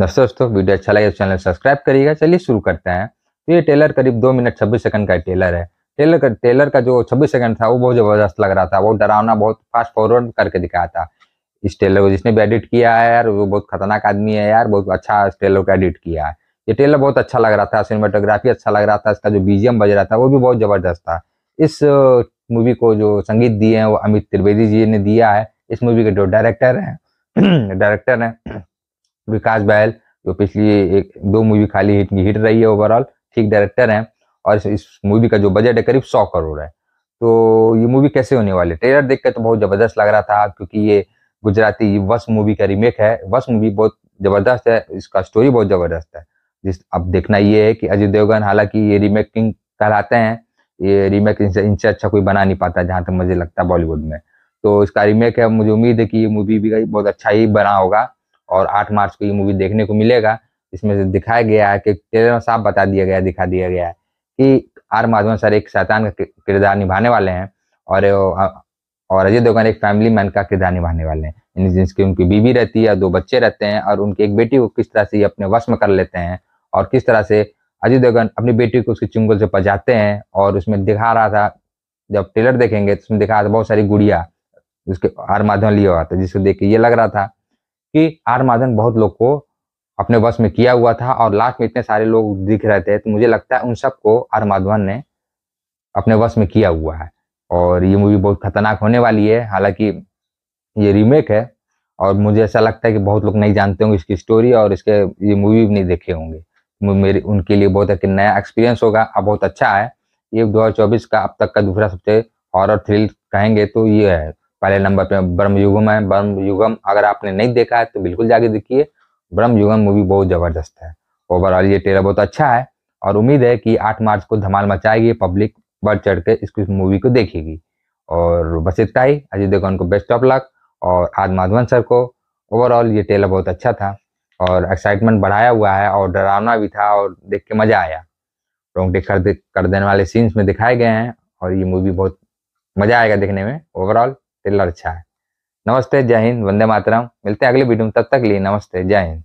दोस्तों दोस्तों वीडियो अच्छा लगे तो चैनल सब्सक्राइब करिएगा चलिए शुरू करते हैं तो ये टेलर करीब दो मिनट छब्बीस सेकंड का टेलर है टेलर का टेलर का जो छब्बीस सेकंड था वो बहुत जबरदस्त लग रहा था वो डरावना बहुत फास्ट फॉरवर्ड करके दिखाया था इस टेलर को जिसने भी एडिट किया है यार वो बहुत खतरनाक आदमी है यार बहुत अच्छा इस टेलर को एडिट किया है ये टेलर बहुत अच्छा लग रहा था सिनेमाटोग्राफी अच्छा लग रहा था इसका जो बीजीएम बज रहा था वो भी बहुत जबरदस्त था इस मूवी को जो संगीत दिए हैं वो अमित त्रिवेदी जी ने दिया है इस मूवी के जो डायरेक्टर हैं डायरेक्टर हैं विकास बैल जो पिछली एक दो मूवी खाली हिट हिट रही है ओवरऑल ठीक डायरेक्टर हैं और इस, इस मूवी का जो बजट है करीब सौ करोड़ है तो ये मूवी कैसे होने वाली ट्रेलर देख कर तो बहुत जबरदस्त लग रहा था क्योंकि ये गुजराती वस मूवी का रीमेक है वस मूवी बहुत जबरदस्त है इसका स्टोरी बहुत जबरदस्त है जिस अब देखना ये है कि अजय देवगन हालांकि ये रीमेक किंग कहलाते हैं ये रीमेक इनसे इनसे अच्छा कोई बना नहीं पाता जहाँ तक मुझे लगता है बॉलीवुड में तो इसका रीमेक है मुझे उम्मीद है कि ये मूवी भी बहुत अच्छा ही बना होगा और आठ मार्च को ये मूवी देखने को मिलेगा इसमें से दिखाया गया है कि ट्रेलर में साफ बता दिया गया दिखा दिया गया है कि आर माधवन सर एक शैतान का किरदार निभाने वाले हैं और और अजय देवगन एक फैमिली मैन का किरदार निभाने वाले हैं जिसकी उनकी बीवी रहती है दो बच्चे रहते हैं और उनकी एक बेटी को किस तरह से ये अपने वश में कर लेते हैं और किस तरह से अजय देवगन अपनी बेटी को उसके चुंगल से पजाते हैं और उसमें दिखा रहा था जब ट्रेलर देखेंगे तो उसमें दिखा रहा था बहुत सारी गुड़िया उसके आर माधवन लिए हुआ था जिसको देख के ये लग रहा था कि आर मादन बहुत लोग को अपने बस में किया हुआ था और लास्ट में इतने सारे लोग दिख रहे थे तो मुझे लगता है उन सबको आर माधवन ने अपने वश में किया हुआ है और ये मूवी बहुत खतरनाक होने वाली है हालांकि ये रीमेक है और मुझे ऐसा लगता है कि बहुत लोग नहीं जानते होंगे इसकी स्टोरी और इसके ये मूवी भी नहीं देखे होंगे मेरे उनके लिए बहुत एक नया एक्सपीरियंस होगा अब बहुत अच्छा है ये 2024 का अब तक का दूसरा सबसे हॉरर थ्रिल कहेंगे तो ये है पहले नंबर पे ब्रह्म युगम है ब्रह्म युगम अगर आपने नहीं देखा है तो बिल्कुल जाके देखिए ब्रह्म युगम मूवी बहुत ज़बरदस्त है ओवरऑल ये ट्रेलर बहुत अच्छा है और उम्मीद है कि आठ मार्च को धमाल मचाएगी पब्लिक बढ़ चढ़ के इसकी मूवी को देखेगी और बस इतना ही अजय देवगन को बेस्ट ऑफ लक और आज माधवन सर को ओवरऑल ये ट्रेलर बहुत अच्छा था और एक्साइटमेंट बढ़ाया हुआ है और डरावना भी था और देख के मज़ा आया रोंगटे कर देने वाले सीन्स में दिखाए गए हैं और ये मूवी बहुत मज़ा आएगा देखने में ओवरऑल टिल अच्छा है नमस्ते जय हिंद वंदे मातरम मिलते हैं अगले वीडियो में तब तक लिए नमस्ते जय हिंद